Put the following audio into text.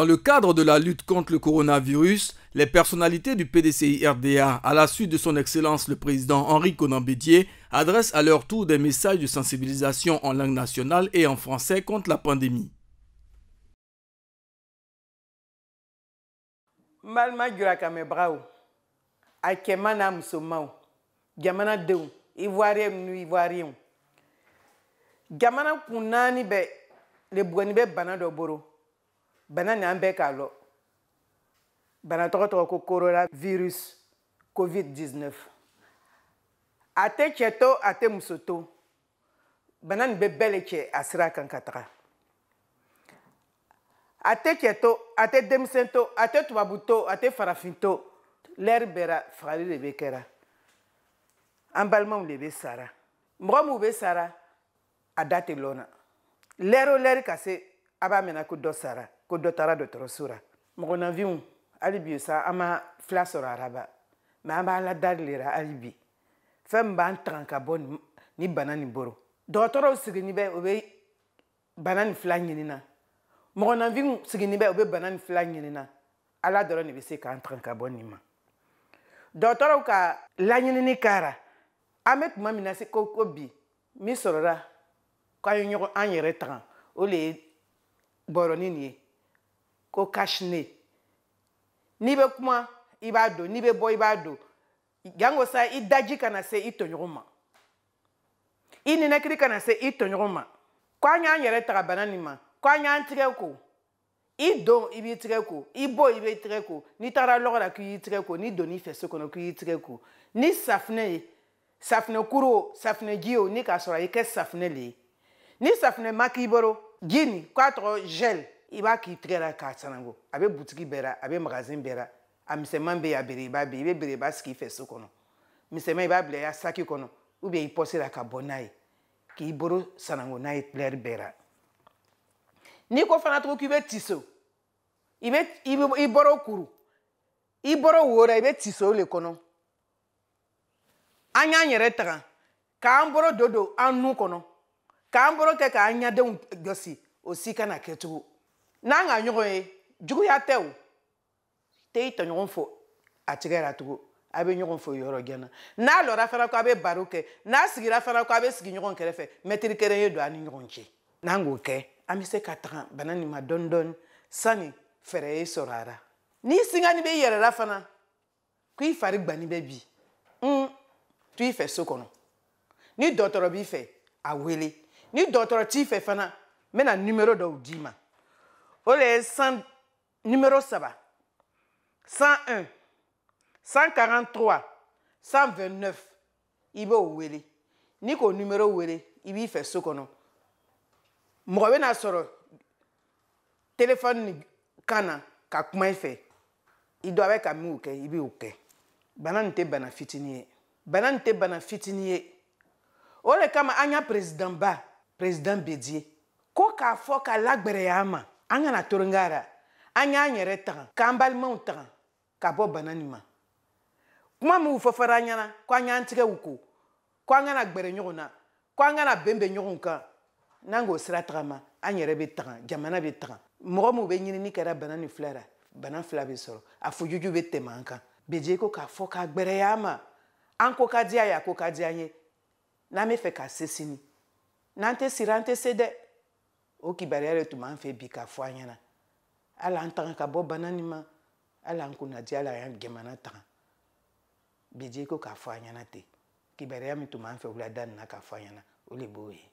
Dans le cadre de la lutte contre le coronavirus, les personnalités du PDCI RDA, à la suite de son Excellence le président Henri Conan Bédier, adressent à leur tour des messages de sensibilisation en langue nationale et en français contre la pandémie. bana ni an bɛɛ k'a lɔ bana tɔgɔ tɔgɔ ko corona virus covid 19 a tɛ cɛ to a tɛ muso to bana nin bɛ bɛɛ le cɛ a sira kan ka taga a tɛ cɛ to a tɛ denmisɛn to a tɛ tubabu to a tɛ farafin to lɛri bɛra fagali le bɛ kɛra an balimaw le bɛ sara mɔgɔ minw bɛ sara a da tɛ lɔn na lɛri o lɛri ka se a b'a mɛna ko dɔ sara ko dɔ taara dɔtɔrɔso ra mɔgɔnafinw hali bi sa an ma fila sɔrɔ araba mɛ an b'an ladali le ra hali bi fɛn min b'an tagan ka bɔ ni bana nin boro dɔgɔtɔrɔw sigini bɛ o bɛ bana nin fila ɲinina mɔgɔnafinw sigini bɛ o bɛ bana nin fila ɲinina ala dɔrɔn de bɛ se k'an tagan ka bɔ nin ma dɔgɔtɔrɔw ka laɲinini k'a ra an bɛ tuma min na se ko ko bi min sɔrɔra k'an ye ɲɔgɔn an yɛrɛ tagan o le ye bɔrɔnin nin ye ko cache nez n'i bɛ kuma i b'a don n'i bɛ bɔ i b'a don yango sa i daji kana se i tɔɲɔgɔn ma i ninakili kana se i tɔɲɔgɔn ma ko an y'an yɛrɛ taga bana nin ma ko an y'an tigɛ ko i don i b'i tigɛ ko i bo i b'i tigɛ ko n'i tagara lɔgɔ la k'i y'i tigɛ ko n'i donn'i fɛ so kɔnɔ k'i y'i tigɛ ko ni safinɛ ye safinɛ kuru o safinɛ ji o ni k'a sɔrɔ i kɛ safinɛ le ye ni safinɛ ma k'i bolo ji nin k'a tɔgɔ gel i b'a k'i tigɛ la k'a sanango a bɛ butigi bɛɛ la a bɛ magasin bɛɛ la a misɛnman bɛ yen a belebeleba bɛ yen i bɛ belebeleba sigi i fɛ so kɔnɔ misɛnman i b'a bila i ka saki kɔnɔ i pɔsi la ka bɔ n'a ye k'i bolo sanango n'a ye pilɛri bɛɛ la n'i ko fana tugun k'i bɛ tiso i bɛ i bɛ i bɔr'o kuru i bɔr'o wo la i bɛ tiso o le kɔnɔ an y'an yɛrɛ taga k'an bolo dodo an nu kɔnɔ k'an bolo kɛ k'an ɲɛdenw jɔsi o si kana kɛ tugun ka ɲɔgɔn ye juguya tɛ o tɛ i tɔɲɔgɔn fo a tigɛ la tugun a bɛ ɲɔgɔn fo yɔrɔ gɛnna n'a lɔra fana ko a bɛ baro kɛ n'a sigira fana ko a bɛ sigi ɲɔgɔn kɛrɛfɛ mɛtiri kelen ye don a ni ɲɔgɔn cɛ n'an k'o kɛ an bɛ se ka taga bana nin ma dɔɔni dɔɔni sani fɛɛrɛ ye sɔrɔ a la. n'i singani bɛ i yɛrɛ la fana ko i fari gbani bɛ bi un to i fɛ so kɔnɔ ni dɔgɔtɔrɔ b'i fɛ a wele ni dɔgɔtɔrɔ t'i fɛ fana n bɛna nimero dɔw d'i ma o le ye san numero saba san un cent quarante trois cent vingt neuf i b'o wele n'i k'o numero wele i b'i fɛ so kɔnɔ mɔgɔ bɛna sɔrɔ telefɔni kan na ka kuma i fɛ i dɔ bɛ ka min kɛ i b'o kɛ bana nin tɛ bana fitinin ye bana nin tɛ bana fitinin ye o de kama an ka president ba president Bédié ko k'a fɔ k'a lagbɛrɛya a ma an kana to ngara an y'an yɛrɛ taga k'an balimaw taga ka bɔ bana nin ma kuma minnu fɔfɔra an ɲɛna ko an y'an tigɛw ko ko an kana gbɛrɛ ɲɔgɔn na ko an kana bɛnbɛn ɲɔgɔn kan n'an k'o sira tagama an yɛrɛ bɛ taga jamana bɛ taga mɔgɔ min bɛ ɲinini kɛra bana nin fila la bana fila bɛ sɔrɔ a fujuju bɛ tɛmɛ an kan beje ko k'a fɔ k'a gbɛrɛya an ma an ko ka diya ye a ko ka diya an ye n'an bɛ fɛ k'a se sini n'an tɛ siri an tɛ se dɛ o kibaruya de tun b'an fɛ bi k'a fɔ an ɲɛna hali an tanga ka bɔ bana nin ma hali an kunnadiya hali an gɛmana tanga bi je ko k'a fɔ an ɲɛna ten kibaruya min tun b'an fɛ wulada nin na k'a fɔ an ɲɛna o le b'o ye.